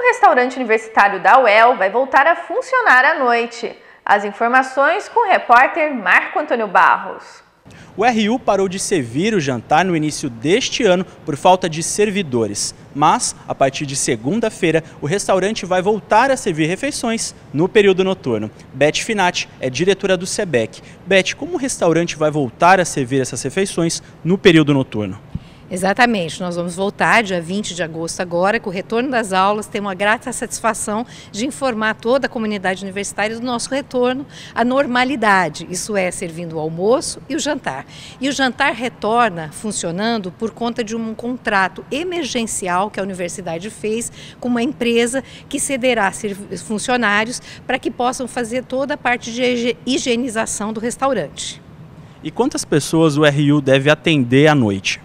O restaurante universitário da UEL vai voltar a funcionar à noite. As informações com o repórter Marco Antônio Barros. O RU parou de servir o jantar no início deste ano por falta de servidores. Mas, a partir de segunda-feira, o restaurante vai voltar a servir refeições no período noturno. Beth Finati é diretora do SEBEC. Beth, como o restaurante vai voltar a servir essas refeições no período noturno? Exatamente, nós vamos voltar dia 20 de agosto agora, com o retorno das aulas, temos a grata satisfação de informar toda a comunidade universitária do nosso retorno à normalidade, isso é, servindo o almoço e o jantar. E o jantar retorna funcionando por conta de um contrato emergencial que a universidade fez com uma empresa que cederá funcionários para que possam fazer toda a parte de higienização do restaurante. E quantas pessoas o RU deve atender à noite?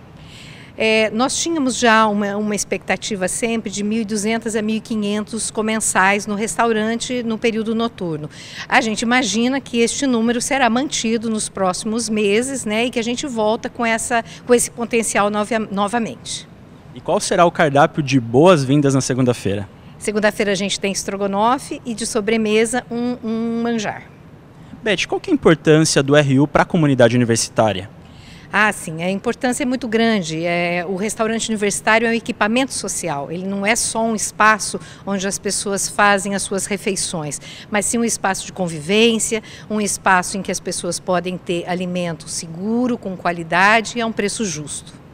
É, nós tínhamos já uma, uma expectativa sempre de 1.200 a 1.500 comensais no restaurante no período noturno. A gente imagina que este número será mantido nos próximos meses né, e que a gente volta com, essa, com esse potencial novamente. E qual será o cardápio de boas-vindas na segunda-feira? Segunda-feira a gente tem estrogonofe e de sobremesa um, um manjar. Beth, qual é a importância do RU para a comunidade universitária? Ah, sim, a importância é muito grande. É, o restaurante universitário é um equipamento social, ele não é só um espaço onde as pessoas fazem as suas refeições, mas sim um espaço de convivência, um espaço em que as pessoas podem ter alimento seguro, com qualidade e a um preço justo.